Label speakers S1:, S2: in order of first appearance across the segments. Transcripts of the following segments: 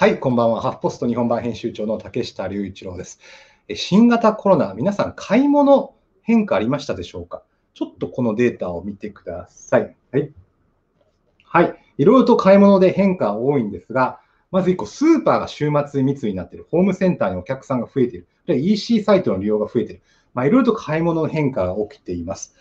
S1: はい、こんばんは。ハフポスト日本版編集長の竹下隆一郎です。新型コロナ、皆さん買い物変化ありましたでしょうかちょっとこのデータを見てください。はい。はい。いろいろと買い物で変化多いんですが、まず1個、スーパーが週末密になっている、ホームセンターにお客さんが増えている、で EC サイトの利用が増えている。まあ、いろいろと買い物の変化が起きています。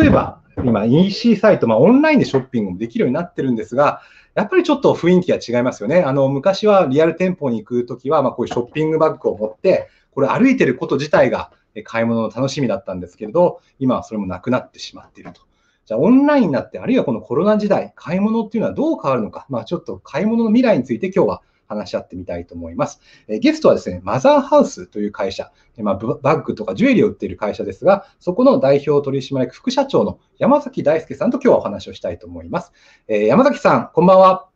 S1: 例えば、今 EC サイト、まあ、オンラインでショッピングもできるようになってるんですが、やっぱりちょっと雰囲気が違いますよね。あの、昔はリアル店舗に行くときは、まあ、こういうショッピングバッグを持って、これ歩いてること自体が買い物の楽しみだったんですけれど、今はそれもなくなってしまっていると。じゃあ、オンラインになって、あるいはこのコロナ時代、買い物っていうのはどう変わるのか、まあ、ちょっと買い物の未来について今日は話し合ってみたいと思います。えゲストはですね、マザーハウスという会社、まあ、バッグとかジュエリーを売っている会社ですが、そこの代表取締役副社長の山崎大輔さんと今日はお話をしたいと思います。え山崎さん、こんばんは。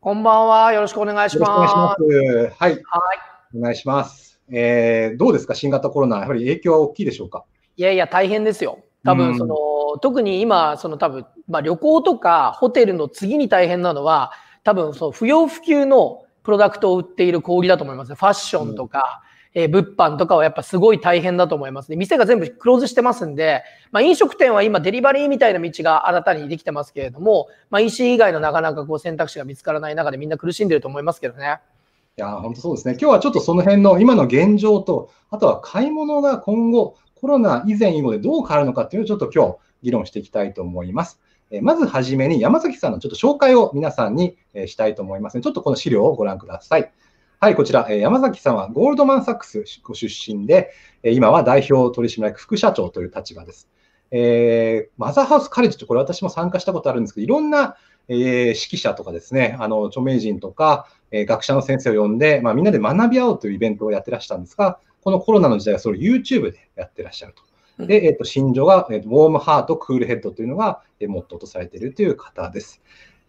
S2: こんばんは。よろしくお願いします。います
S1: はい。はい、お願いします。えー、どうですか、新型コロナ、やはり影響は大きいでしょうか。
S2: いやいや、大変ですよ。多分その、特に今、その多分、まあ、旅行とかホテルの次に大変なのは、多分その不要不急のプロダクトを売っている小売だと思います。ファッションとか、うん、え物販とかはやっぱすごい大変だと思いますね。店が全部クローズしてますんで、まあ、飲食店は今デリバリーみたいな道が新たにできてますけれども、まあ、EC 以外のなかなかこう選択肢が見つからない中でみんな苦しんでると思いますけどね。
S1: いや、本当そうですね。今日はちょっとその辺の今の現状と、あとは買い物が今後、コロナ以前以後でどう変わるのかっていうのをちょっと今日議論していきたいと思います。えまずはじめに山崎さんのちょっと紹介を皆さんに、えしたいと思います、ね、ちょっとこの資料をご覧ください。はい、こちら、え山崎さんはゴールドマン・サックスご出身で、え今は代表取締役副社長という立場です。えー、マザーハウスカレッジとこれ私も参加したことあるんですけど、いろんな、えー、指揮者とかですね、あの著名人とか、えー、学者の先生を呼んで、まあ、みんなで学び合おうというイベントをやってらしたんですが、このコロナの時代はそれを YouTube でやってらっしゃると。で、えっ、ー、と、新女が、えー、ウォームハート、クールヘッドというのが、えー、モットーとされているという方です。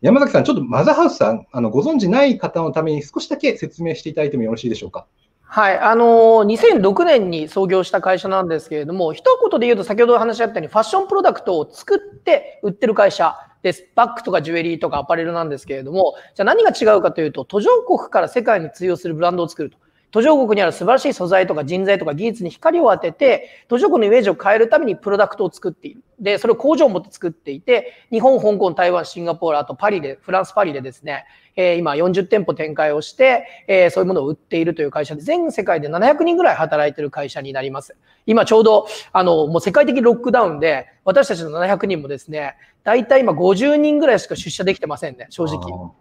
S1: 山崎さん、ちょっとマザーハウスさん、あのご存じない方のために少しだけ説明していただいてもよろしいでしょうか。
S2: はい、あのー、2006年に創業した会社なんですけれども、一言で言うと、先ほど話し合ったように、ファッションプロダクトを作って売ってる会社です。バッグとかジュエリーとかアパレルなんですけれども、じゃあ何が違うかというと、途上国から世界に通用するブランドを作ると。途上国にある素晴らしい素材とか人材とか技術に光を当てて、途上国のイメージを変えるためにプロダクトを作っている。で、それを工場を持って作っていて、日本、香港、台湾、シンガポール、あとパリで、フランス、パリでですね、えー、今40店舗展開をして、えー、そういうものを売っているという会社で、全世界で700人ぐらい働いてる会社になります。今ちょうど、あの、もう世界的ロックダウンで、私たちの700人もですね、大体今50人ぐらいしか出社できてませんね、正直。も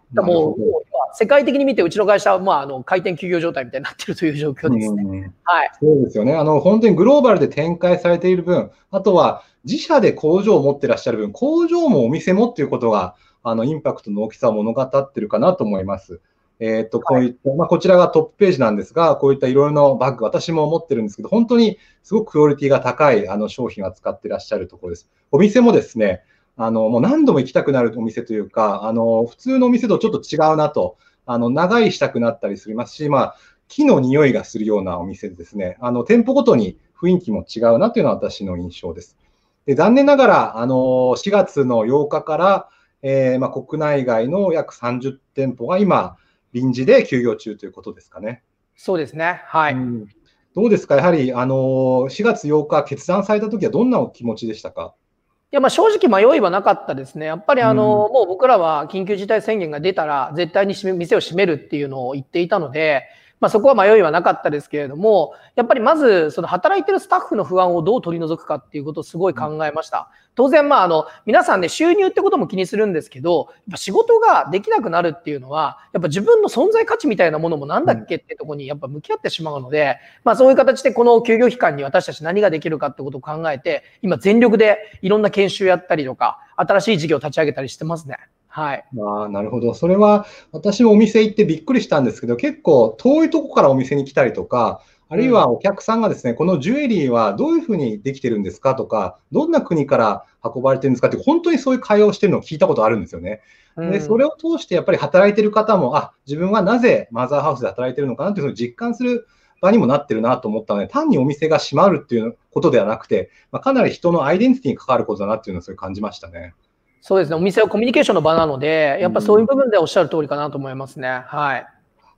S2: う世界的に見て、うちの会社は、まあ、あの回転休業状
S1: 態みたいになってるという状況ですね。はい、そうですよねあの、本当にグローバルで展開されている分、あとは自社で工場を持ってらっしゃる分、工場もお店もっていうことが、あのインパクトの大きさを物語ってるかなと思います。えっ、と、こういった、まこちらがトップページなんですが、こういったいろいろなバッグ、私も持ってるんですけど、本当にすごくクオリティが高いあの商品を扱ってらっしゃるところです。お店もですね、あの、もう何度も行きたくなるお店というか、あの、普通のお店とちょっと違うなと、あの、長居したくなったりしますし、まあ、木の匂いがするようなお店ですね、あの、店舗ごとに雰囲気も違うなというのは私の印象です。で残念ながら、あの、4月の8日から、えー、まあ、国内外の約30店舗が今、臨時で休業中ということですかね。そうですね。はい。うん、どうですか、やはり、あの、4月8日決断されたときはどんなお気持ちでしたか
S2: いや、まあ正直迷いはなかったですね。やっぱりあの、うん、もう僕らは緊急事態宣言が出たら、絶対に店を閉めるっていうのを言っていたので、まあ、そこは迷いはなかったですけれども、やっぱりまず、その働いてるスタッフの不安をどう取り除くかっていうことをすごい考えました。当然、まあ、あの、皆さんね、収入ってことも気にするんですけど、やっぱ仕事ができなくなるっていうのは、やっぱ自分の存在価値みたいなものもなんだっけってとこにやっぱ向き合ってしまうので、まあ、そういう形でこの休業期間に私たち何ができるかってことを考えて、今全力でいろんな研修やったりとか、新しい事業を立ち上げたりしてますね。
S1: はい。あなるほど。それは私もお店行ってびっくりしたんですけど、結構遠いとこからお店に来たりとか、あるいはお客さんがですね、うん、このジュエリーはどういうふうにできてるんですかとか、どんな国から運ばれてるんですかって、本当にそういう会話をしてるのを聞いたことあるんですよね。で、それを通してやっぱり働いてる方も、あ、自分はなぜマザーハウスで働いてるのかなっていうのを実感する場にもなってるなと思ったので、単にお店が閉まるっていうことではなくて、まあ、かなり人のアイデンティティに関わることだなっていうのをすごい感じましたね。
S2: そうですね、お店はコミュニケーションの場なので、やっぱそういう部分でおっしゃる通りかなと思いますね。はい。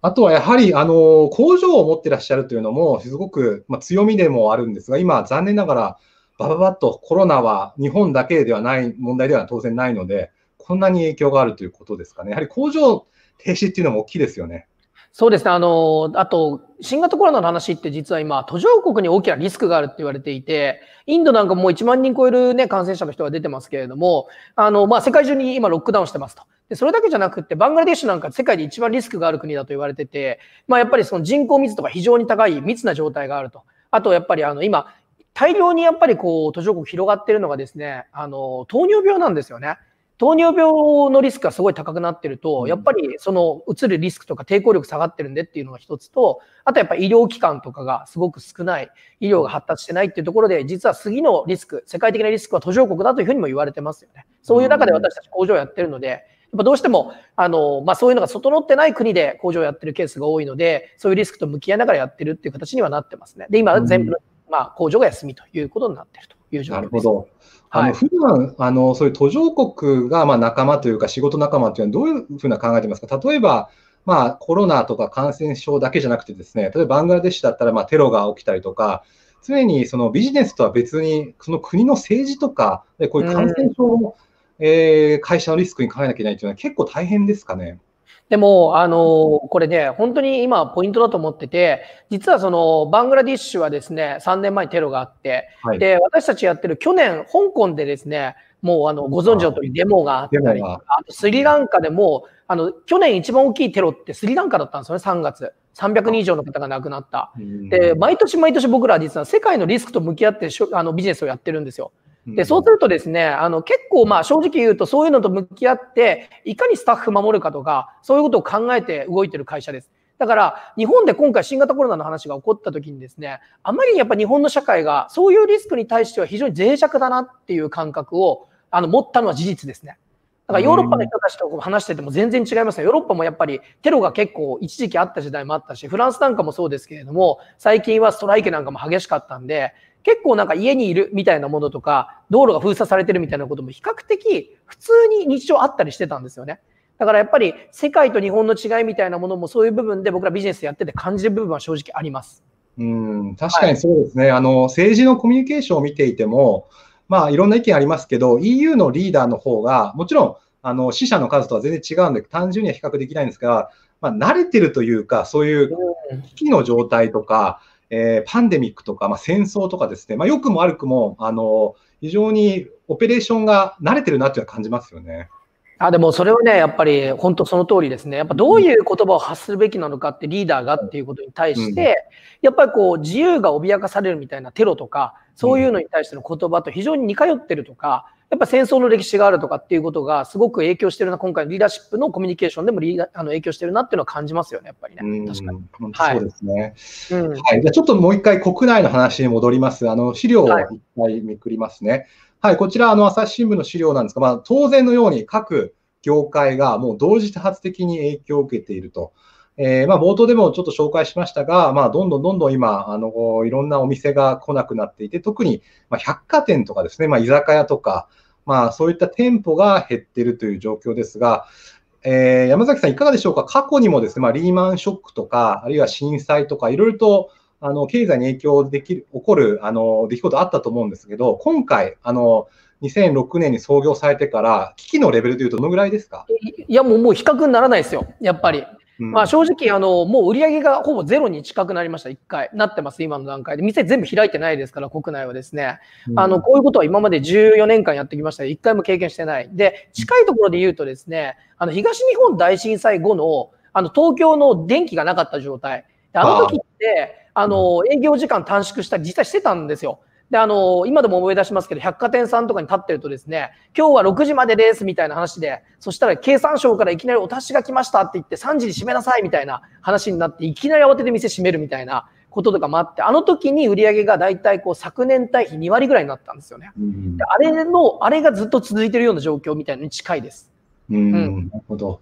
S1: あとはやはり、あの、工場を持ってらっしゃるというのも、すごく、ま強みでもあるんですが、今、残念ながら、ばばばっとコロナは日本だけではない、問題では当然ないので、こんなに影響があるということですかね。やはり工場停止っていうのも大きいですよね。
S2: そうですね。あの、あと、新型コロナの話って実は今、途上国に大きなリスクがあるって言われていて、インドなんかもう1万人超えるね、感染者の人が出てますけれども、あの、まあ、世界中に今ロックダウンしてますと。で、それだけじゃなくって、バングラデシュなんか世界で一番リスクがある国だと言われてて、まあ、やっぱりその人口密度が非常に高い密な状態があると。あと、やっぱりあの、今、大量にやっぱりこう、途上国広がってるのがですね、あの、糖尿病なんですよね。糖尿病のリスクがすごい高くなってると、やっぱりそのうつるリスクとか抵抗力下がってるんでっていうのが一つと、あとやっぱ医療機関とかがすごく少ない、医療が発達してないっていうところで、実は次のリスク、世界的なリスクは途上国だというふうにも言われてますよね。そういう中で私たち工場やってるので、やっぱどうしても、あの、まあ、そういうのが整ってない国で工場をやってるケースが多いので、そういうリスクと向き合いながらやってるっていう形にはなってますね。で、今全部の、まあ、工場が休みということになってると。
S1: いう状況です。なるほど。あの、はい、普段あのそういう途上国がまあ仲間というか仕事仲間というのはどういうふうな考えてますか例えば、まあ、コロナとか感染症だけじゃなくてですね例えばバングラデシュだったらまあテロが起きたりとか常にそのビジネスとは別にその国の政治とかこういう感染症も、うん、えー、会社のリスクに考えなきゃいけないというのは結構大変ですかね。
S2: でも、あの、これね、本当に今ポイントだと思ってて、実はその、バングラディッシュはですね、3年前テロがあって、はい、で、私たちやってる去年、香港でですね、もうあの、ご存知の通りデモがあったり、あとスリランカでも、あの、去年一番大きいテロってスリランカだったんですよね、3月。300人以上の方が亡くなった。で、毎年毎年僕らは実は世界のリスクと向き合ってあのビジネスをやってるんですよ。で、そうするとですね、あの、結構まあ正直言うとそういうのと向き合って、いかにスタッフ守るかとか、そういうことを考えて動いてる会社です。だから、日本で今回新型コロナの話が起こった時にですね、あまりにやっぱ日本の社会がそういうリスクに対しては非常に脆弱だなっていう感覚を、あの、持ったのは事実ですね。だからヨーロッパの人たちと話してても全然違いますね。ヨーロッパもやっぱりテロが結構一時期あった時代もあったし、フランスなんかもそうですけれども、最近はストライキなんかも激しかったんで、結構なんか家にいるみたいなものとか、道路が封鎖されてるみたいなことも比較的普通に日常あったりしてたんですよね。だからやっぱり世界と日本の違いみたいなものもそういう部分で僕らビジネスやってて感じる部分は正直あります。
S1: うん、確かにそうですね。はい、あの、政治のコミュニケーションを見ていても、まあ、いろんな意見ありますけど、EU のリーダーの方が、もちろんあの死者の数とは全然違うんで、単純には比較できないんですが、まあ、慣れてるというか、そういう危機の状態とか、えー、パンデミックとか、まあ、戦争とかですね、まあ、良くも悪くもあの非常にオペレーションが慣れてるなというのは感じますよね。あでもそ
S2: れはね、やっぱり本当その通りですね、やっぱどういう言葉を発するべきなのかってリーダーがっていうことに対して、やっぱりこう自由が脅かされるみたいなテロとか、そういうのに対しての言葉と非常に似通ってるとか、やっぱ戦争の歴史があるとかっていうことがすごく影響してるな、今回のリーダーシップのコミュニケーションでもリーダあの影響してるなっていうのは感じますよね、やっぱり
S1: ね。確かに。そうですね。うん、はい。じゃちょっともう一回国内の話に戻ります。あの、資料を一回めくりますね。はい、はい、こちら、あの、朝日新聞の資料なんですが、まあ、当然のように各業界がもう同時多発的に影響を受けていると。えー、まあ、冒頭でもちょっと紹介しましたが、まあ、どんどんどんどん今、あの、いろんなお店が来なくなっていて、特に、ま百貨店とかですね、まあ、居酒屋とか、まあ、そういった店舗が減っているという状況ですが、えー、山崎さん、いかがでしょうか、過去にもですね、まあ、リーマンショックとか、あるいは震災とか、いろいろとあの経済に影響できる起こるあの出来事あったと思うんですけど、今回、あの2006年に創業されてから、危機のレベルというと、どのぐらいですか
S2: いやもう、もう比較にならないですよ、やっぱり。まあ正直、あの、もう売り上げがほぼゼロに近くなりました、1回。なってます、今の段階で。店全部開いてないですから、国内はですね。あの、こういうことは今まで14年間やってきました1回も経験してない。で、近いところで言うとですね、あの、東日本大震災後の、あの、東京の電気がなかった状態。あの時って、あの、営業時間短縮したり、実際してたんですよ。で、あの、今でも思い出しますけど、百貨店さんとかに立ってるとですね、今日は6時までですみたいな話で、そしたら経産省からいきなりお達しが来ましたって言って、3時に閉めなさいみたいな話になって、いきなり慌てて店閉めるみたいなこととかもあって、あの時に売り上げが大体こう昨年対比2割ぐらいになったんですよね。うん、あれの、あれがずっと続いてるような状況みたいなのに近いです。
S1: うん、ん、なるほど。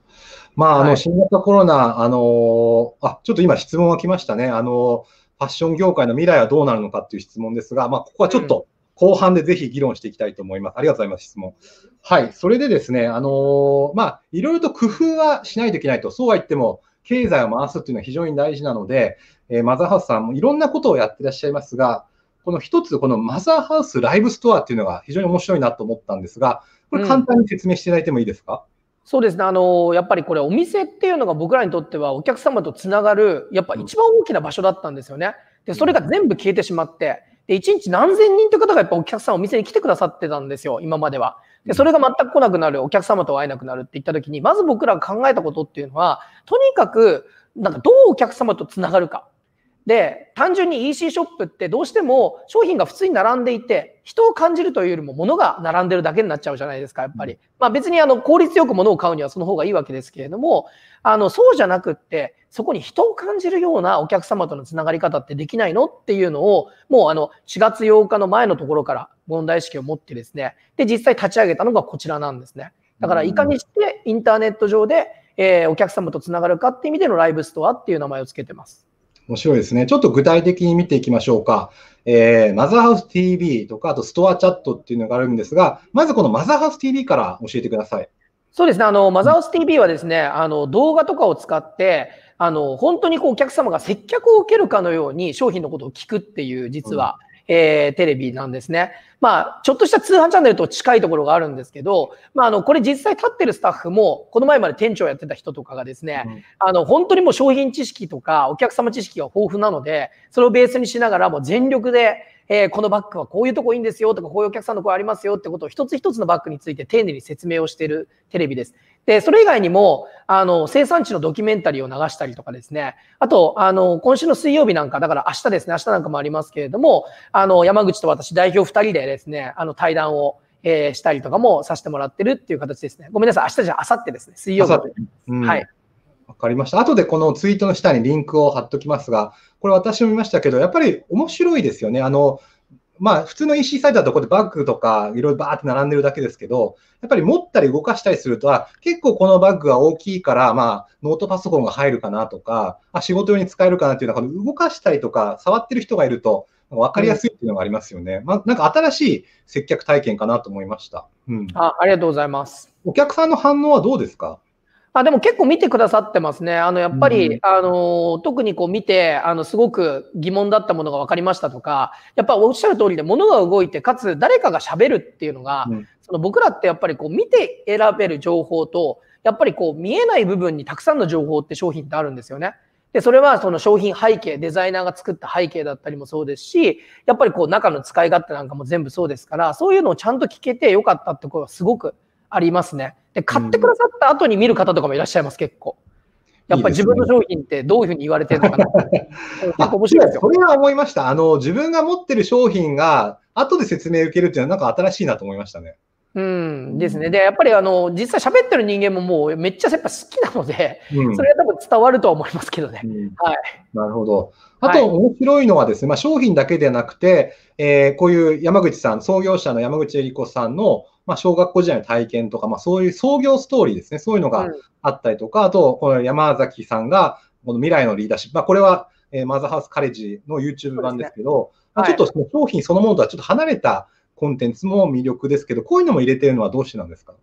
S1: まあ、あの、新型コロナ、あの、あ、ちょっと今質問が来ましたね。あの、ファッション業界の未来はどうなるのかっていう質問ですが、まあ、ここはちょっと後半でぜひ議論していきたいと思います。うん、ありがとうございます、質問。はい、それでですね、あのー、まあ、いろいろと工夫はしないといけないと、そうは言っても、経済を回すっていうのは非常に大事なので、えー、マザーハウスさんもいろんなことをやってらっしゃいますが、この一つ、このマザーハウスライブストアっていうのが非常に面白いなと思ったんですが、これ簡単に説明していただいてもいいですか、うんそう
S2: ですね。あの、やっぱりこれお店っていうのが僕らにとってはお客様とつながる、やっぱ一番大きな場所だったんですよね。で、それが全部消えてしまって、で、1日何千人という方がやっぱお客さんお店に来てくださってたんですよ、今までは。で、それが全く来なくなる、お客様と会えなくなるって言った時に、まず僕らが考えたことっていうのは、とにかく、なんかどうお客様とつながるか。で、単純に EC ショップってどうしても商品が普通に並んでいて、人を感じるというよりも物が並んでるだけになっちゃうじゃないですか、やっぱり。まあ別にあの効率よく物を買うにはその方がいいわけですけれども、あの、そうじゃなくって、そこに人を感じるようなお客様とのつながり方ってできないのっていうのを、もうあの、4月8日の前のところから問題意識を持ってですね、で、実際立ち上げたのがこちらなんですね。だからいかにしてインターネット上で、えー、お客様とつながるかっていう意味でのライブストアっていう名前を付けてます。
S1: 面白いですね。ちょっと具体的に見ていきましょうか。えー、マザーハウス TV とか、あとストアチャットっていうのがあるんですが、まずこのマザーハウス TV から教えてください。
S2: そうですね。あの、マザーハウス TV はですね、あの、動画とかを使って、あの、本当にこうお客様が接客を受けるかのように商品のことを聞くっていう、実は、えー、テレビなんですね。まあ、ちょっとした通販チャンネルと近いところがあるんですけど、まあ、あの、これ実際立ってるスタッフも、この前まで店長やってた人とかがですね、うん、あの、本当にもう商品知識とか、お客様知識が豊富なので、それをベースにしながら、もう全力で、えー、このバッグはこういうとこいいんですよとか、こういうお客さんの声ありますよってことを一つ一つのバッグについて丁寧に説明をしているテレビです。で、それ以外にも、あの、生産地のドキュメンタリーを流したりとかですね。あと、あの、今週の水曜日なんか、だから明日ですね、明日なんかもありますけれども、あの、山口と私代表2人でですね、あの、対談を、えー、したりとかもさせてもらってるっていう形ですね。ごめんなさい、明日じゃあ明後日です
S1: ね、水曜日。うん、はい。わかりました。後でこのツイートの下にリンクを貼っときますが、これ私も見ましたけど、やっぱり面白いですよね。あの、まあ、普通の EC サイトだと、こうバッグとかいろいろバーって並んでるだけですけど、やっぱり持ったり動かしたりすると、結構このバッグは大きいから、まあ、ノートパソコンが入るかなとか、あ仕事用に使えるかなっていうのは、この動かしたりとか、触ってる人がいると、分かりやすいっていうのがありますよね。うん、まあ、なんか新しい接客体験かなと思いました。うん、あありがとうございます。お客さんの反応はどうですか
S2: あでも結構見てくださってますね。あのやっぱり、うん、あの特にこう見てあのすごく疑問だったものが分かりましたとかやっぱおっしゃる通りで物が動いてかつ誰かがしゃべるっていうのが、うん、その僕らってやっぱりこう見て選べる情報とやっぱりこう見えない部分にたくさんの情報って商品ってあるんですよね。でそれはその商品背景デザイナーが作った背景だったりもそうですしやっぱりこう中の使い勝手なんかも全部そうですからそういうのをちゃんと聞けてよかったって声はすごく。ありますね。で、買ってくださった後に見る方とかもいらっしゃいます、結構。やっぱり自分の商品ってどういうふうに言われてるのかなって。
S1: 面白いですよ。それは思いました。あの、自分が持ってる商品が、後で説明受けるっていうのはなんか新しいなと思いましたね。
S2: うん、ですね。で、やっぱりあの、実際喋ってる人間もも
S1: うめっちゃやっぱ好きなので、うん、それは多分伝わるとは思いますけどね。うん、はい。なるほど。あと面白いのはですね、はい、まあ、商品だけでなくて、えー、こういう山口さん、創業者の山口恵理子さんのまあ、小学校時代の体験とか、まあ、そういう創業ストーリーですね。そういうのがあったりとか、あと、この山崎さんが、この未来のリーダーシップ、まあ、これは、えー、マザーハウスカレッジの YouTube 版ですけど、ねまあ、ちょっとその商品そのものとはちょっと離れたコンテンツも魅力ですけど、こういうのも入れてるのはどうしてなんですか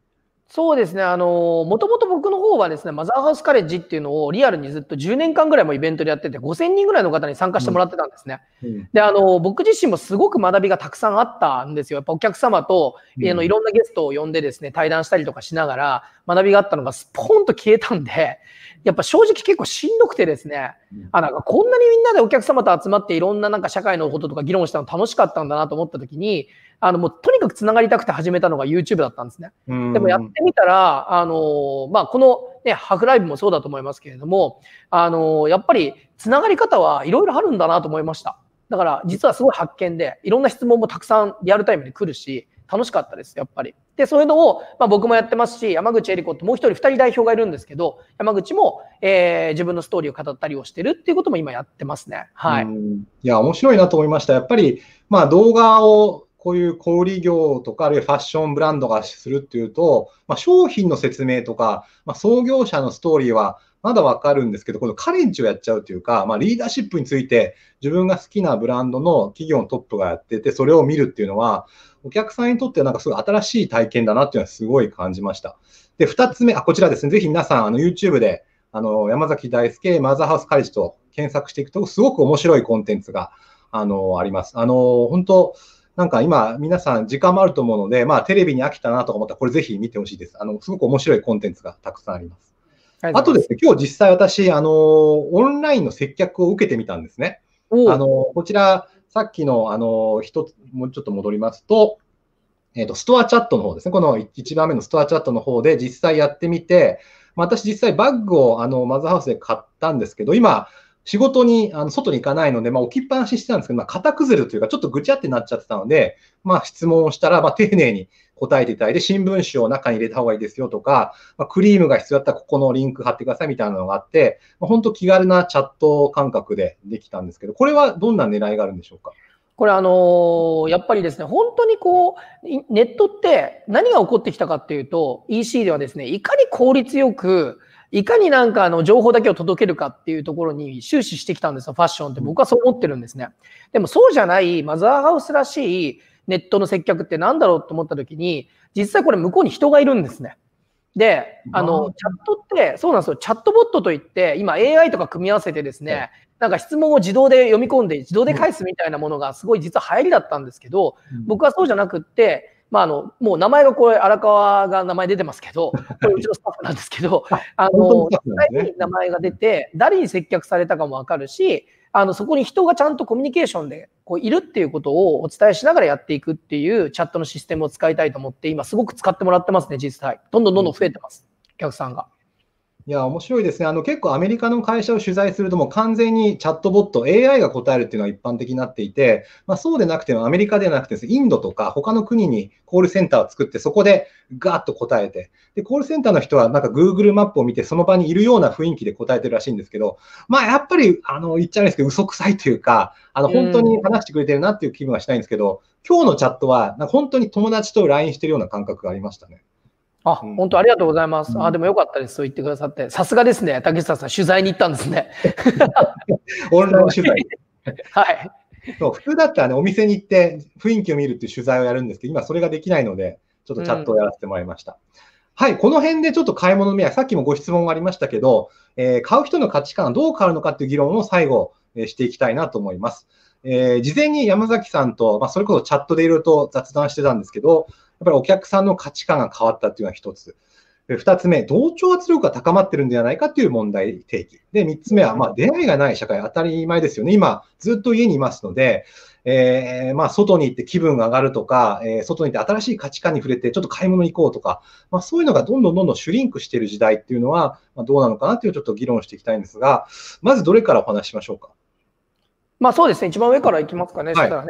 S2: そうですね、あの、もともと僕の方はですね、マザーハウスカレッジっていうのをリアルにずっと10年間ぐらいもイベントでやってて、5000人ぐらいの方に参加してもらってたんですね。うん、で、あの、僕自身もすごく学びがたくさんあったんですよ。やっぱお客様と、うん、あのいろんなゲストを呼んでですね、対談したりとかしながら、学びがあったのがスポーンと消えたんで、やっぱ正直結構しんどくてですね、あ、なんかこんなにみんなでお客様と集まっていろんななんか社会のこととか議論したの楽しかったんだなと思った時に、あの、もうとにかく繋がりたくて始めたのが YouTube だったんですね。でもやってみたら、あの、まあ、このね、ハフライブもそうだと思いますけれども、あの、やっぱり繋がり方はいろいろあるんだなと思いました。だから実はすごい発見で、いろんな質問もたくさんリアルタイムで来るし、楽しかったです、やっぱり。で、そういうのを、まあ、僕もやってますし、山口恵理子ってもう一人、二人代表がいるんですけど、山口も、えー、自分のストーリーを語ったりをしてるっていうことも今やってます
S1: ね。はい。いや、面白いなと思いました。やっぱり、まあ、動画をこういう小売業とか、あるいはファッションブランドがするっていうと、まあ、商品の説明とか、まあ、創業者のストーリーはまだわかるんですけど、このカレンチをやっちゃうというか、まあ、リーダーシップについて自分が好きなブランドの企業のトップがやってて、それを見るっていうのは、お客さんにとってなんかすごい新しい体験だなっていうのはすごい感じました。で、2つ目、あ、こちらですね。ぜひ皆さん、あの、YouTube で、あの、山崎大輔マザーハウスカレッジと検索していくと、すごく面白いコンテンツが、あの、あります。あの、本当なんか今、皆さん時間もあると思うので、まあ、テレビに飽きたなとか思ったら、これぜひ見てほしいです。あの、すごく面白いコンテンツがたくさんあります。あとですね、今日実際私、あの、オンラインの接客を受けてみたんですね。あの、こちら、さっきの、あの、一つ、もうちょっと戻りますと、えっ、ー、と、ストアチャットの方ですね。この一番目のストアチャットの方で実際やってみて、まあ、私実際バッグをあのマザーハウスで買ったんですけど、今、仕事に、あの、外に行かないので、まあ、置きっぱなししてたんですけど、まあ、型崩れというか、ちょっとぐちゃってなっちゃってたので、まあ、質問をしたら、まあ、丁寧に答えていただいて、新聞紙を中に入れた方がいいですよとか、まあ、クリームが必要だったらここのリンク貼ってくださいみたいなのがあって、まあ、本当気軽なチャット感覚でできたんですけど、これはどんな狙いがあるんでしょうか
S2: これあのー、やっぱりですね、本当にこう、ネットって何が起こってきたかっていうと、EC ではですね、いかに効率よく、いかになんかあの情報だけを届けるかっていうところに終始してきたんですよ、ファッションって。僕はそう思ってるんですね。でもそうじゃない、マザーハウスらしいネットの接客って何だろうと思った時に、実際これ向こうに人がいるんですね。で、あの、チャットって、そうなんですよ、チャットボットといって、今 AI とか組み合わせてですね、なんか質問を自動で読み込んで、自動で返すみたいなものがすごい実は流行りだったんですけど、僕はそうじゃなくって、まあ、あのもう名前がこれ、荒川が名前出てますけど、これうちのスタッフなんですけど、あの、に名前が出て、誰に接客されたかも分かるし、あのそこに人がちゃんとコミュニケーションでこういるっていうことをお伝えしながらやっていくっていうチャットのシステムを使いたいと思って、今すごく使ってもらってますね、実際。どんどんどんどん増えてます、お客さんが。
S1: いや、面白いですね。あの、結構アメリカの会社を取材するともう完全にチャットボット、AI が答えるっていうのは一般的になっていて、まあ、そうでなくてもアメリカではなくて、インドとか他の国にコールセンターを作って、そこでガーッと答えて、で、コールセンターの人はなんか Google マップを見てその場にいるような雰囲気で答えてるらしいんですけど、まあやっぱり、あの、言っちゃうんですけど、嘘くさいというか、あの、本当に話してくれてるなっていう気分はしたいんですけど、今日のチャットは、本当に友達と LINE してるような感覚がありましたね。
S2: あ、うん、本当ありがとうございます。あ、でもよかったです。そう言ってくださって。さすがですね。竹下さん、取材に行ったんですね。
S1: オンライン取材。はい。そう普通だったらね、お店に行って雰囲気を見るっていう取材をやるんですけど、今それができないので、ちょっとチャットをやらせてもらいました。うん、はい、この辺でちょっと買い物の目は、さっきもご質問がありましたけど、えー、買う人の価値観どう変わるのかっていう議論を最後、えー、していきたいなと思います。えー、事前に山崎さんと、まあ、それこそチャットでいろいろと雑談してたんですけど、やっぱりお客さんの価値観が変わったっていうのが1つ。2つ目、同調圧力が高まってるんではないかという問題提起。で、3つ目は、まあ、出会いがない社会、当たり前ですよね。今、ずっと家にいますので、えー、まあ、外に行って気分が上がるとか、えー、外に行って新しい価値観に触れて、ちょっと買い物行こうとか、まあ、そういうのがどんどんどんどんシュリンクしている時代っていうのは、まどうなのかなというちょっと議論していきたいんですが、まずどれからお話しましょうか。
S2: まあ、そうですね、一番上からいきますかね、はい、しらね。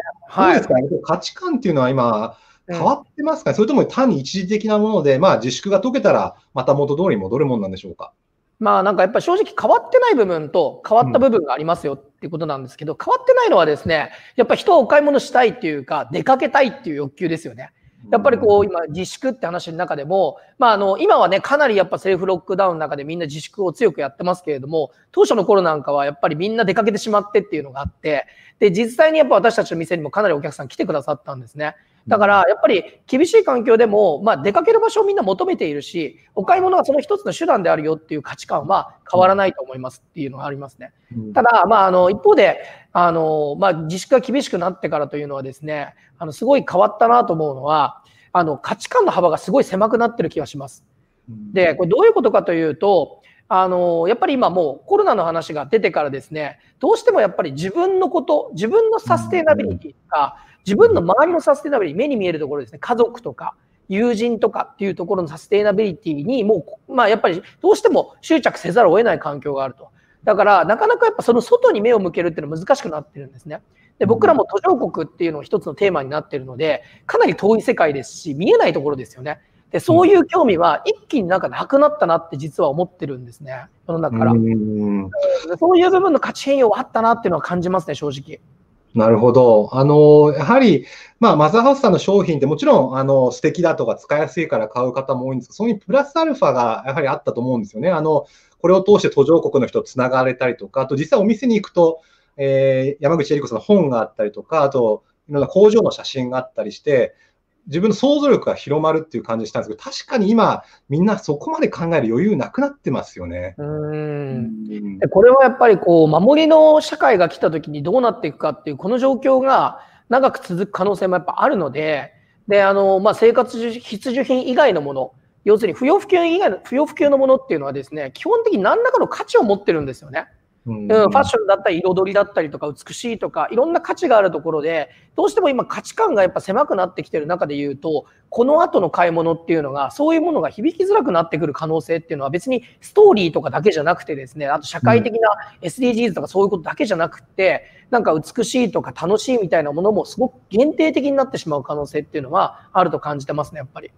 S1: 価値観っていうのは今、変わってますかね、うん、それとも単に一時的なもので、まあ、自粛が解けたら、また元通りに戻るもんなんでしょうか。
S2: まあなんかやっぱ正直変わってない部分と変わった部分がありますよっていうことなんですけど、うん、変わってないのはですね、やっぱ人をお買い物したいっていうか、出かけたいっていう欲求ですよね。やっぱりこう今自粛って話の中でも、まああの今はねかなりやっぱセルフロックダウンの中でみんな自粛を強くやってますけれども、当初の頃なんかはやっぱりみんな出かけてしまってっていうのがあって、で実際にやっぱ私たちの店にもかなりお客さん来てくださったんですね。だから、やっぱり厳しい環境でも、まあ、出かける場所をみんな求めているし、お買い物はその一つの手段であるよっていう価値観は変わらないと思いますっていうのがありますね。ただ、まあ、あの、一方で、あの、まあ、自粛が厳しくなってからというのはですね、あの、すごい変わったなと思うのは、あの、価値観の幅がすごい狭くなってる気がします。で、これどういうことかというと、あのやっぱり今もうコロナの話が出てからですねどうしてもやっぱり自分のこと自分のサステイナビリティとか、自分の周りのサステナビリティ、目に見えるところですね、家族とか、友人とかっていうところのサステナビリティにもう、まあ、やっぱりどうしても執着せざるを得ない環境があると。だからなかなかやっぱその外に目を向けるっていうのは難しくなってるんですね。で僕らも途上国っていうのが一つのテーマになってるのでかなり遠い世界ですし見えないところですよね。でそういう興味は一気になんかなくなったなって実は思ってるんですね世の中から。そういう部分の価値変容はあったなっていうのは感
S1: じますね正直。なるほど。あの、やはり、まあ、マザーハウスさんの商品ってもちろん、あの、素敵だとか使いやすいから買う方も多いんですけど、そこにプラスアルファがやはりあったと思うんですよね。あの、これを通して途上国の人とつながれたりとか、あと実際お店に行くと、えー、山口恵理子さんの本があったりとか、あと、いろんな工場の写真があったりして、自分の想像力が広まるっていう感じしたんですけど、確かに今、みんなそこまで考える余裕なくなってます
S2: よね。うんこれはやっぱりこう、守りの社会が来た時にどうなっていくかっていう、この状況が長く続く可能性もやっぱあるので、で、あの、まあ、生活必需品以外のもの、要するに不要不急以外の、不要不急のものっていうのはですね、基本的に何らかの価値を持ってるんですよね。うん、ファッションだったり彩りだったりとか美しいとかいろんな価値があるところでどうしても今価値観がやっぱ狭くなってきてる中で言うとこの後の買い物っていうのがそういうものが響きづらくなってくる可能性っていうのは別にストーリーとかだけじゃなくてですねあと社会的な SDGs とかそういうことだけじゃなくて、うん、なんか美しいとか楽しいみたいなものもすごく限定的になってしまう可能性っていうのはあると感じてますねやっぱり。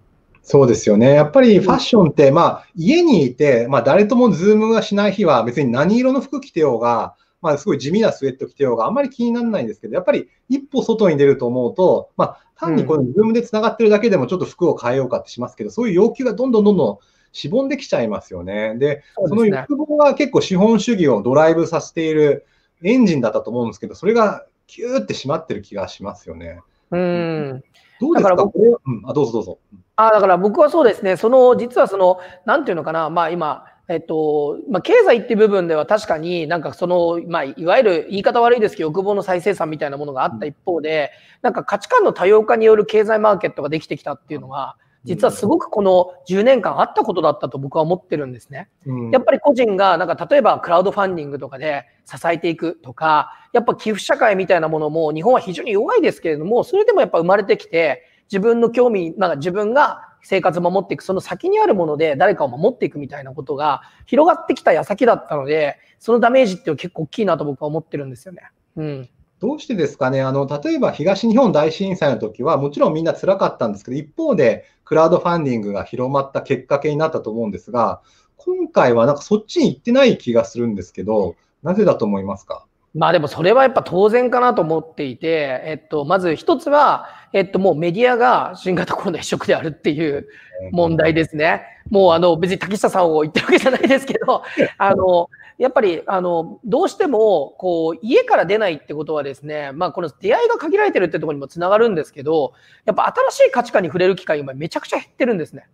S1: そうですよね。やっぱりファッションって、まあ、家にいて、まあ、誰ともズームがしない日は、別に何色の服着てようが、まあ、すごい地味なスウェット着てようが、あんまり気にならないんですけど、やっぱり一歩外に出ると思うと、まあ、単にこのズームでつながってるだけでも、ちょっと服を変えようかってしますけど、そういう要求がどんどんどんどんしぼんできちゃいますよね。で、その欲望が結構資本主義をドライブさせているエンジンだったと思うんですけど、それがキューってしまってる気がしますよね。
S2: うん。
S1: どうですか、うん、あどうぞどうぞ。
S2: あだから僕はそうですね、その実はその、なんていうのかな、まあ、今、えっとまあ、経済っていう部分では確かになんかその、まあ、いわゆる言い方悪いですけど欲望の再生産みたいなものがあった一方でなんか価値観の多様化による経済マーケットができてきたっていうのは実はすごくこの10年間あったことだったと僕は思ってるんですね。やっぱり個人がなんか例えばクラウドファンディングとかで支えていくとかやっぱ寄付社会みたいなものも日本は非常に弱いですけれどもそれでもやっぱ生まれてきて自分の興味、なんか自分が生活を守っていく、その先にあるもので誰かを守っていくみたいなことが広がってきた矢先だったので、そのダメージっていうのは結構大きいなと僕は思ってるんですよね。
S1: うん。どうしてですかねあの、例えば東日本大震災の時は、もちろんみんな辛かったんですけど、一方で、クラウドファンディングが広まったきっかけになったと思うんですが、今回はなんかそっちに行ってない気がするんですけど、なぜだと思いますか
S2: まあでもそれはやっぱ当然かなと思っていて、えっと、まず一つは、えっと、もうメディアが新型コロナ一色であるっていう問題ですね。もうあの、別に竹下さんを言ってるわけじゃないですけど、あの、やっぱり、あの、どうしても、こう、家から出ないってことはですね、まあ、この出会いが限られてるってところにもつながるんですけど、やっぱ新しい価値観に触れる機会、今めちゃくちゃ減ってるんですね。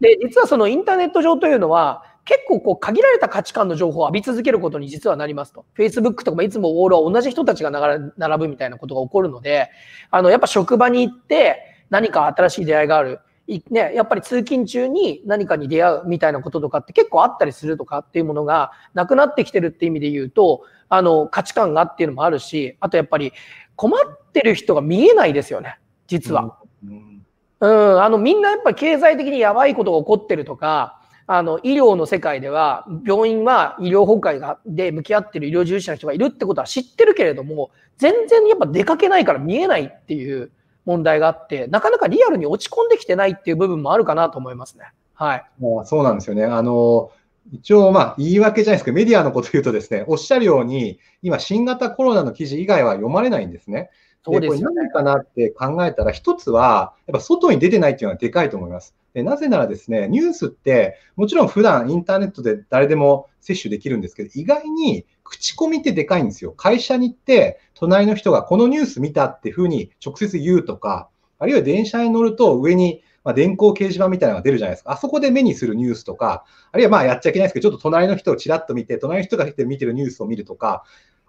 S2: で、実はそのインターネット上というのは、結構こう限られた価値観の情報を浴び続けることに実はなりますと。Facebook とかもいつもウォールは同じ人たちが並ぶみたいなことが起こるので、あの、やっぱ職場に行って何か新しい出会いがある。ね、やっぱり通勤中に何かに出会うみたいなこととかって結構あったりするとかっていうものがなくなってきてるって意味で言うと、あの、価値観がっていうのもあるし、あとやっぱり困ってる人が見えないですよね、実は。うん、うん、あの、みんなやっぱ経済的にやばいことが起こってるとか、あの、医療の世界では、病院は医療崩壊が、で向き合ってる医療従事者の人がいるってことは知ってるけれども、全然やっぱ出かけないから見えないっていう問題があって、なかなかリアルに落ち込んできてないっていう部分もあるかなと思いますね。はい。
S1: もうそうなんですよね。あの、一応、まあ、言い訳じゃないですけど、メディアのこと言うとですね、おっしゃるように、今、新型コロナの記事以外は読まれないんですね。そうですね。これ何かなって考えたら、一つは、やっぱ外に出てないっていうのはでかいと思います。でなぜならですね、ニュースって、もちろん普段インターネットで誰でも摂取できるんですけど、意外に口コミってでかいんですよ。会社に行って、隣の人がこのニュース見たっていうふうに直接言うとか、あるいは電車に乗ると上に、まあ、電光掲示板みたいなのが出るじゃないですか。あそこで目にするニュースとか、あるいはまあやっちゃいけないですけど、ちょっと隣の人をちらっと見て、隣の人が見てるニュースを見るとか、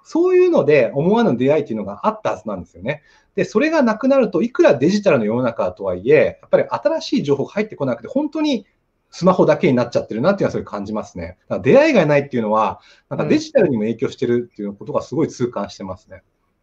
S1: そういうので思わぬ出会いっていうのがあったはずなんですよね。で、それがなくなると、いくらデジタルの世の中とはいえ、やっぱり新しい情報が入ってこなくて、本当にスマホだけになっちゃってるなっていうのはそれ感じますね。だから出会いがないっていうのは、なんかデジタルにも影響してるっていうことがすごい痛感してますね。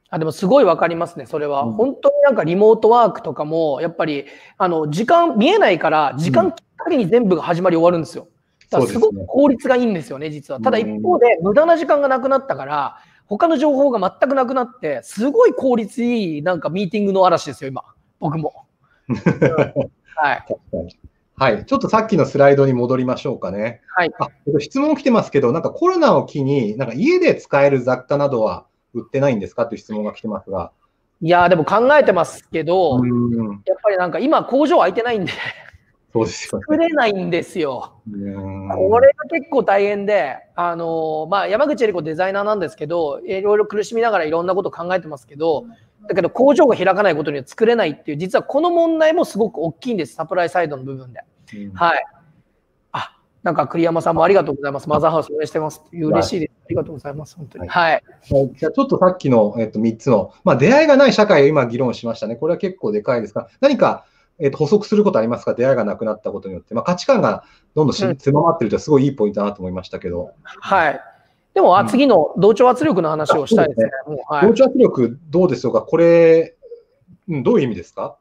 S2: あでもすごいわかりますね、それは、うん。本当になんかリモートワークとかも、やっぱり、あの、時間、見えないから、時間きっかけに全部が始まり終わるんですよ。だからすごく効率がいいんですよね、実は。ただ一方で、無駄な時間がなくなったから、他の情報が全くなくなって、すごい効率いいなんかミーティングの嵐ですよ、今、僕も。
S1: はい、はい、ちょっとさっきのスライドに戻りましょうかね。はい、あ質問来てますけど、なんかコロナを機に、なんか家で使える雑貨などは売ってないんですかという質問が来てますが。
S2: いやでも考えてますけど、や
S1: っ
S2: ぱりなんか今、工場空いてないんで
S1: そうですよね、作
S2: れないんですよ。これが結構大変で、あのまあ、山口恵理子デザイナーなんですけど、いろいろ苦しみながらいろんなこと考えてますけど、だけど工場が開かないことには作れないっていう、実はこの問題もすごく大きいんです、サプライサイドの部分で。はい。あ、なんか栗山さんもありがとうございます。マザーハウス応援してます。嬉しいです。ありがとうございます。本当に。はい。
S1: はい、じゃあちょっとさっきの、えっと、3つの、まあ、出会いがない社会を今議論しましたね。これは結構でかいですが、何かえー、と補足することありますか出会いがなくなったことによって、まあ、価値観がどんどん、う狭まってるとすごいいいポイントだなと思いましたけど。はい。
S2: でも、あ、うん、次の同調圧力の話をしたいですね。すねはい、同調
S1: 圧力どうでしょうかこれ、うん、どういう意味ですか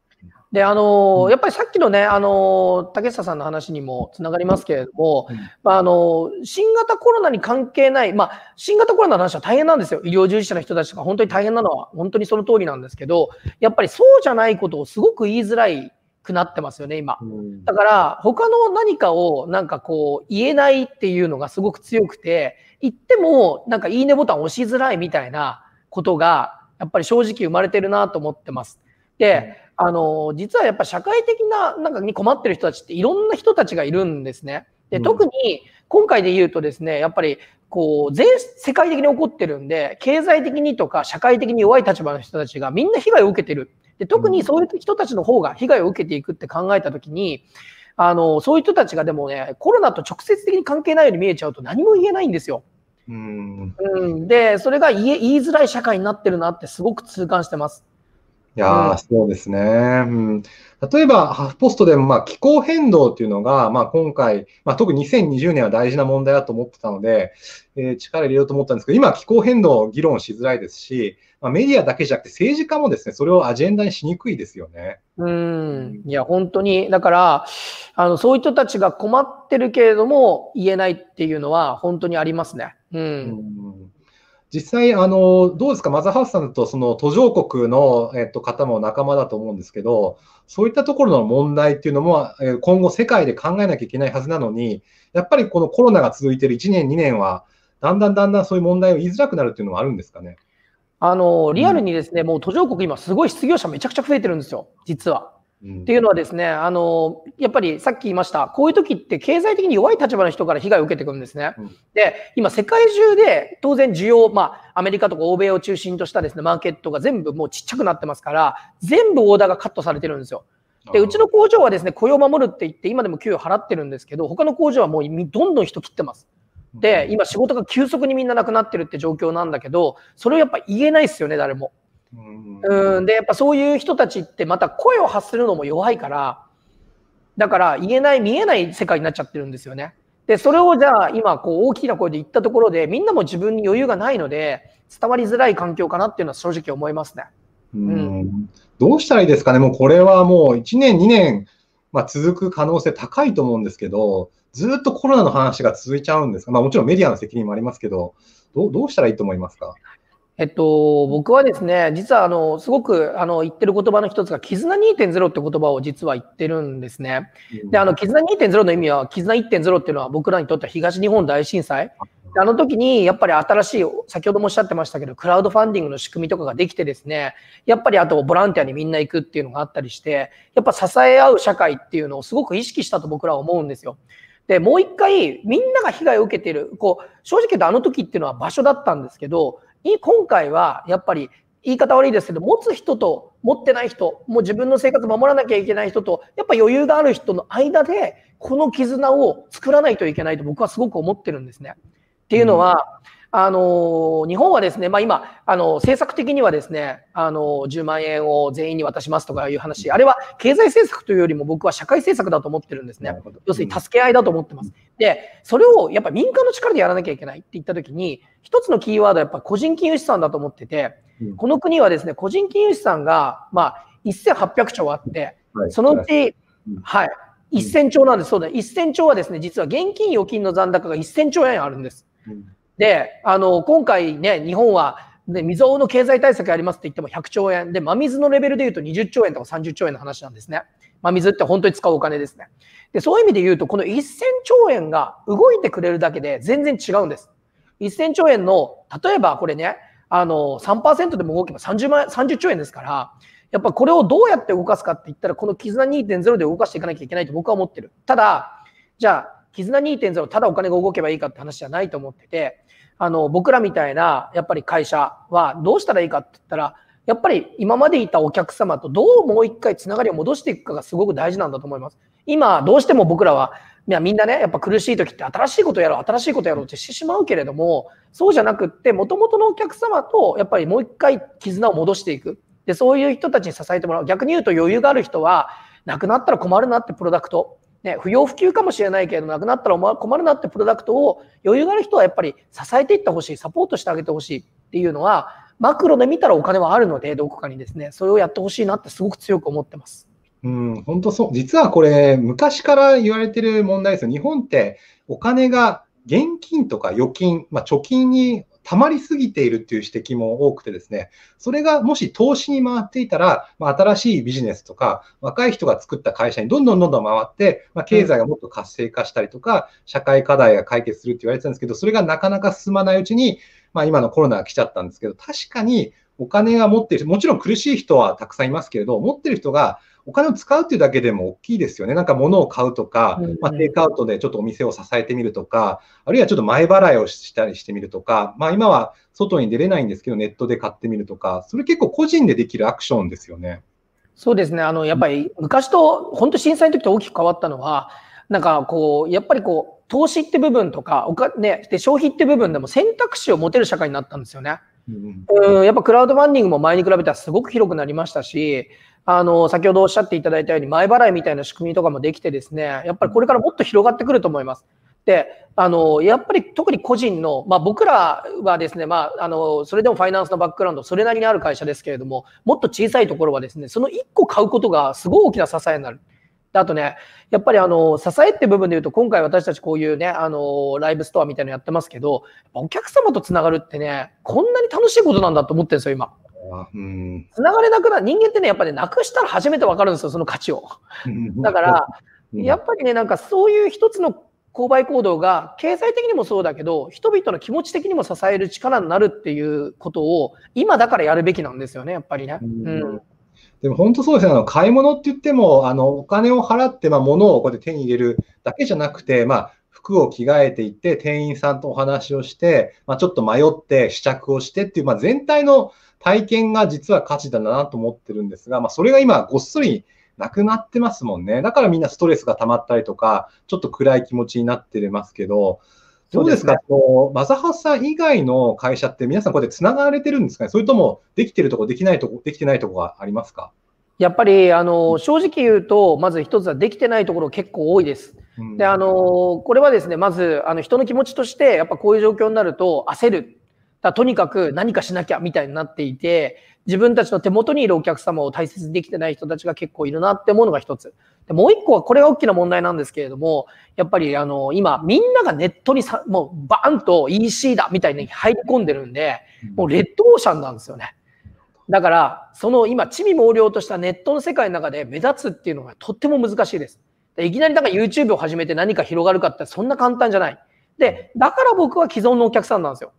S2: であのやっぱりさっきのね、あの竹下さんの話にもつながりますけれども、まあ、あの新型コロナに関係ない、まあ、新型コロナの話は大変なんですよ、医療従事者の人たちとか、本当に大変なのは、本当にその通りなんですけど、やっぱりそうじゃないことをすごく言いづらいくなってますよね、今。だから、他の何かをなんかこう、言えないっていうのがすごく強くて、言っても、なんかいいねボタン押しづらいみたいなことが、やっぱり正直生まれてるなと思ってます。で、あの、実はやっぱ社会的な、なんかに困ってる人たちっていろんな人たちがいるんですね。で、特に今回で言うとですね、やっぱりこう、全世界的に起こってるんで、経済的にとか社会的に弱い立場の人たちがみんな被害を受けてるで特にそういう人たちの方が被害を受けていくって考えた時に、あのそういう人たちがでもねコロナと直接的に関係ないように見えちゃうと何も言えないんですよ。
S1: うん、
S2: でそれが言いづらい社会になってるなってすごく痛感してます。
S1: いや、うん、そうですね。うん、例えば、ハフポストでも、まあ、気候変動っていうのが、まあ、今回、まあ、特に2020年は大事な問題だと思ってたので、えー、力入れようと思ったんですけど、今、気候変動を議論しづらいですし、まあ、メディアだけじゃなくて政治家もですね、それをアジェンダにしにくいですよね。
S2: うん。いや、本当に、だから、あの、そういう人たちが困ってるけれども、言えないっていうのは、本当にありますね。うん、うん
S1: 実際、あの、どうですか、マザーハウスさんだとその途上国の、えっと、方も仲間だと思うんですけど、そういったところの問題っていうのも、今後世界で考えなきゃいけないはずなのに、やっぱりこのコロナが続いている1年、2年は、だんだんだんだんそういう問題を言いづらくなるっていうのはあるんですかね。あの、リアルに
S2: ですね、うん、もう途上国今すごい失業者めちゃくちゃ増えてるんですよ、実は。っていうのはですね、あの、やっぱりさっき言いました、こういう時って経済的に弱い立場の人から被害を受けてくるんですね。うん、で、今世界中で当然需要、まあアメリカとか欧米を中心としたですね、マーケットが全部もうちっちゃくなってますから、全部オーダーがカットされてるんですよ。で、うちの工場はですね、雇用を守るって言って今でも給与払ってるんですけど、他の工場はもうどんどん人切ってます。で、今仕事が急速にみんななくなってるって状況なんだけど、それをやっぱ言えないですよね、誰も。
S1: う
S2: んでやっぱそういう人たちってまた声を発するのも弱いからだから言えない見えない世界になっちゃってるんですよね。でそれをじゃあ今こう大きな声で言ったところでみんなも自分に余裕がないので伝わりづらい環境かなっていうのは正直思いますね。
S1: うん、うん、どうしたらいいですかね、もうこれはもう1年、2年、まあ、続く可能性高いと思うんですけど、ずっとコロナの話が続いちゃうんですか、まあ、もちろんメディアの責任もありますけど、どどうしたらいいと思いますか。
S2: えっと、僕はですね、実はあの、すごくあの言ってる言葉の一つが、絆2.0って言葉を実は言ってるんですね。で、あの、絆2.0の意味は、絆1.0っていうのは僕らにとっては東日本大震災。あの時に、やっぱり新しい、先ほどもおっしゃってましたけど、クラウドファンディングの仕組みとかができてですね、やっぱりあとボランティアにみんな行くっていうのがあったりして、やっぱ支え合う社会っていうのをすごく意識したと僕らは思うんですよ。で、もう一回、みんなが被害を受けている、こう、正直言うとあの時っていうのは場所だったんですけど、今回はやっぱり言い方悪いですけど持つ人と持ってない人もう自分の生活守らなきゃいけない人とやっぱ余裕がある人の間でこの絆を作らないといけないと僕はすごく思ってるんですね。っていうのは、うん、あの日本はですね、まあ、今あの、政策的にはですねあの、10万円を全員に渡しますとかいう話、あれは経済政策というよりも僕は社会政策だと思ってるんですね、要するに助け合いだと思ってます。で、それをやっぱ民間の力でやらなきゃいけないって言ったときに、一つのキーワードはやっぱ個人金融資産だと思ってて、この国はですね個人金融資産が、まあ、1800兆あって、そのうち、はい、1000兆なんです、そうだ、ね、1000兆はですね、実は現金、預金の残高が1000兆円あるんです。で、あの、今回ね、日本は、ね、未曾有の経済対策やりますって言っても100兆円で、真水のレベルで言うと20兆円とか30兆円の話なんですね。真水って本当に使うお金ですね。で、そういう意味で言うと、この1000兆円が動いてくれるだけで全然違うんです。1000兆円の、例えばこれね、あの3%でも動けば 30, 万30兆円ですから、やっぱこれをどうやって動かすかって言ったら、この絆2.0で動かしていかなきゃいけないと僕は思ってる。ただ、じゃあ、絆2.0、ただお金が動けばいいかって話じゃないと思ってて、あの、僕らみたいな、やっぱり会社はどうしたらいいかって言ったら、やっぱり今までいたお客様とどうもう一回つながりを戻していくかがすごく大事なんだと思います。今、どうしても僕らは、いやみんなね、やっぱ苦しい時って新しいことやろう、新しいことやろうってしてしまうけれども、そうじゃなくって、もともとのお客様とやっぱりもう一回絆を戻していく。で、そういう人たちに支えてもらう。逆に言うと余裕がある人は、なくなったら困るなってプロダクト。ね、不要不急かもしれないけどなくなったら困るなってプロダクトを余裕がある人はやっぱり支えていってほしいサポートしてあげてほしいっていうのはマクロで見たらお金はあるのでどこかにですねそれをやってほしいなってすごく強く思ってます。
S1: うん、本当そう。実はこれ、昔から言われてる問題ですよ。日本ってお金が現金とか預金、まあ、貯金に溜まりすぎているっていう指摘も多くてですね、それがもし投資に回っていたら、まあ、新しいビジネスとか、若い人が作った会社にどんどんどんどん回って、まあ、経済がもっと活性化したりとか、社会課題が解決するって言われてたんですけど、それがなかなか進まないうちに、まあ、今のコロナが来ちゃったんですけど、確かにお金が持っている、もちろん苦しい人はたくさんいますけれど、持ってる人がお金を使うっていうだけでも大きいですよね。なんか物を買うとか、うんうん、まあ、テイクアウトでちょっとお店を支えてみるとか、あるいはちょっと前払いをしたりしてみるとか、まあ今は外に出れないんですけど、ネットで買ってみるとか、それ結構個人でできるアクションですよね。
S2: そうですね。あの、やっぱり昔と、本当震災の時と大きく変わったのは、なんかこう、やっぱりこう、投資って部分とか、おかね、で消費って部分でも選択肢を持てる社会になったんですよね。
S1: う
S2: ん、やっぱクラウドファンディングも前に比べたらすごく広くなりましたし、あの、先ほどおっしゃっていただいたように、前払いみたいな仕組みとかもできてですね、やっぱりこれからもっと広がってくると思います。で、あの、やっぱり特に個人の、まあ、僕らはですね、まあ、あの、それでもファイナンスのバックグラウンド、それなりにある会社ですけれども、もっと小さいところはですね、その1個買うことがすごい大きな支えになる。あとね、やっぱりあの、支えって部分で言うと、今回私たちこういうね、あの、ライブストアみたいなのやってますけど、お客様とつながるってね、こんなに楽しいことなんだと思ってるんですよ、今。つながれなくな、人間ってね、やっぱり、ね、なくしたら初めてわかるんですよ、その価値を。だから、やっぱりね、なんかそういう一つの購買行動が経済的にもそうだけど、人々の気持ち的にも支える力になるっていうことを、今だからやるべきなんですよね、やっぱりね。うん
S1: でも本当そうですね、あの買い物って言っても、あのお金を払って、まあ、物をこうやって手に入れるだけじゃなくて、まあ、服を着替えていって、店員さんとお話をして、まあ、ちょっと迷って試着をしてっていう、まあ、全体の体験が実は価値だなと思ってるんですが、まあ、それが今、ごっそりなくなってますもんね。だからみんなストレスが溜まったりとか、ちょっと暗い気持ちになってますけど、どうですか、こうマザハさん以外の会社って、皆さん、こうれでつながれてるんですかね、それともできてるとこ、できないとこ、できてないとこがありますか
S2: やっぱりあの正直言うと、まず一つはできてないところ、結構多いです。であのこれはですね、まずあの人の気持ちとして、やっぱこういう状況になると焦るだとにかく何かしなきゃみたいになっていて、自分たちの手元にいるお客様を大切にできてない人たちが結構いるなって思うのが一つ。でもう一個は、これが大きな問題なんですけれども、やっぱりあの、今、みんながネットにさ、もうバーンと EC だみたいに入り込んでるんで、もうレッドオーシャンなんですよね。だから、その今、地味猛量としたネットの世界の中で目立つっていうのがとっても難しいです。でいきなりなんか YouTube を始めて何か広がるかってそんな簡単じゃない。で、だから僕は既存のお客さんなんですよ。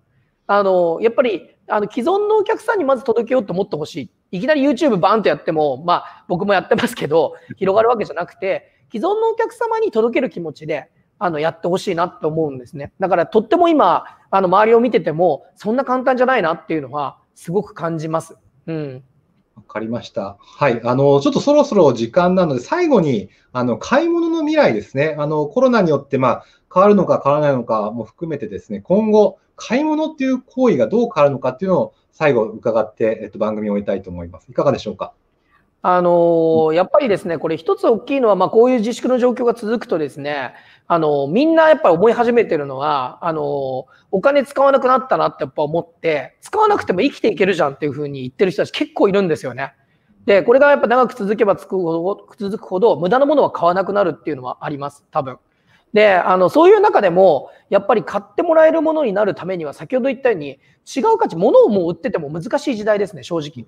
S2: あの、やっぱり、あの、既存のお客さんにまず届けようと思ってほしい。いきなり YouTube バーンとやっても、まあ、僕もやってますけど、広がるわけじゃなくて、既存のお客様に届ける気持ちで、あの、やってほしいなって思うんですね。だから、とっても今、あの、周りを見てても、そんな簡単じゃないなっていうのは、すごく感じます。うん。
S1: わかりました。はい。あの、ちょっとそろそろ時間なので、最後に、あの、買い物の未来ですね。あの、コロナによって、まあ、変わるのか変わらないのかも含めてですね、今後、買い物っていう行為がどう変わるのかっていうのを最後伺って、えっと、番組を終えたいと思います。いかがでしょうか。
S2: あのー、やっぱりですね、これ一つ大きいのは、まあ、こういう自粛の状況が続くとですね、あのー、みんなやっぱり思い始めてるのは、あのー、お金使わなくなったなってやっぱ思って、使わなくても生きていけるじゃんっていうふうに言ってる人たち結構いるんですよね。で、これがやっぱ長く続けば続くほど、無駄なものは買わなくなるっていうのはあります、多分。で、あの、そういう中でも、やっぱり買ってもらえるものになるためには、先ほど言ったように、違う価値、物をもう売ってても難しい時代ですね、正直。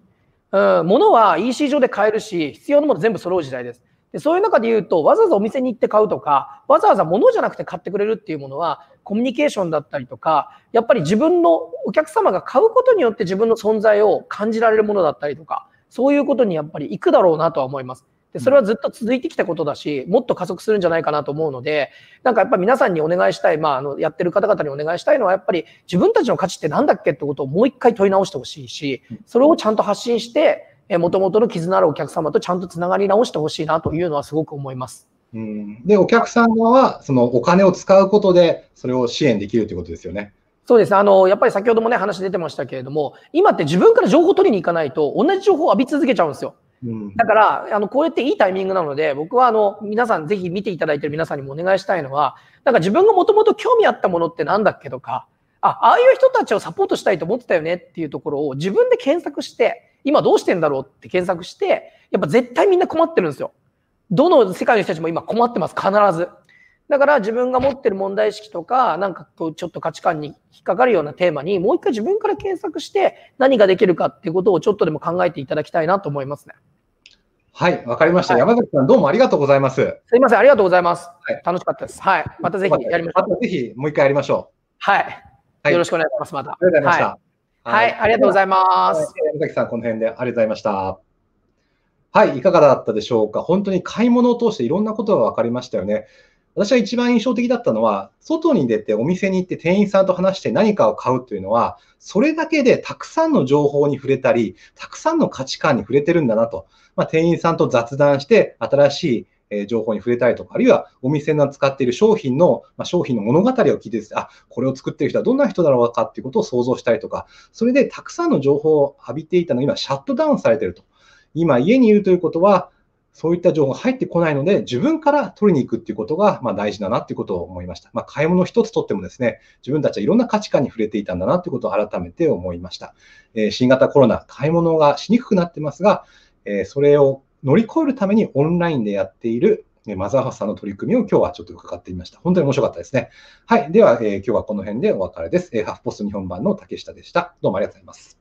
S2: うん、物は EC 上で買えるし、必要なもの全部揃う時代です。でそういう中で言うと、わざわざお店に行って買うとか、わざわざ物じゃなくて買ってくれるっていうものは、コミュニケーションだったりとか、やっぱり自分のお客様が買うことによって自分の存在を感じられるものだったりとか、そういうことにやっぱり行くだろうなとは思います。でそれはずっと続いてきたことだし、もっと加速するんじゃないかなと思うので、なんかやっぱ皆さんにお願いしたい、まあ、あのやってる方々にお願いしたいのは、やっぱり自分たちの価値って何だっけってことをもう一回問い直してほしいし、それをちゃんと発信して、もともとの絆あるお客様とちゃんとつながり直してほしいなというのはすごく
S1: 思います。うん、で、お客さんはそのお金を使うことで、それを支援できるということですよね。
S2: そうですあのやっぱり先ほどもね話出てましたけれども、今って自分から情報取りに行かないと、同じ情報を浴び続けちゃうんですよ。だから、あの、こうやっていいタイミングなので、僕はあの、皆さん、ぜひ見ていただいてる皆さんにもお願いしたいのは、なんか自分がもともと興味あったものってなんだっけとか、あ、ああいう人たちをサポートしたいと思ってたよねっていうところを自分で検索して、今どうしてんだろうって検索して、やっぱ絶対みんな困ってるんですよ。どの世界の人たちも今困ってます、必ず。だから自分が持ってる問題意識とか、なんかこうちょっと価値観に引っかかるようなテーマに、もう一回自分から検索して何ができるかっていうことをちょっとでも考えていただきたいなと思いますね。
S1: はい、わかりました、はい、山崎さん、どうもありがとうございます。
S2: すみません、ありがとうございます。はい、楽しかったです。はい、またぜひやりましょう。またぜひもう一回やりましょう。はい、はい、よろしくお願いします。また。ありがとうございました。
S1: はい、ありがとうござい
S2: ます。
S1: 山崎さん、この辺でありがとうございました。はい、いかがだったでしょうか。本当に買い物を通していろんなことが分かりましたよね。私は一番印象的だったのは、外に出てお店に行って店員さんと話して何かを買うというのは、それだけでたくさんの情報に触れたり、たくさんの価値観に触れてるんだなと。まあ、店員さんと雑談して、新しい情報に触れたりとか、あるいはお店の使っている商品の、まあ、商品の物語を聞いてです、ね、あ、これを作っている人はどんな人だろうかっていうことを想像したりとか、それでたくさんの情報を浴びていたのが今、シャットダウンされてると。今、家にいるということは、そういった情報が入ってこないので、自分から取りに行くっていうことが、まあ、大事だなっていうことを思いました。まあ、買い物一つとってもですね、自分たちはいろんな価値観に触れていたんだなっていうことを改めて思いました。えー、新型コロナ、買い物がしにくくなってますが、えー、それを乗り越えるためにオンラインでやっているマザーハスさんの取り組みを今日はちょっと伺ってみました。本当に面白かったですね。はい。では、えー、今日はこの辺でお別れです。えー、ハフポスト日本版の竹下でした。どうもありがとうございます。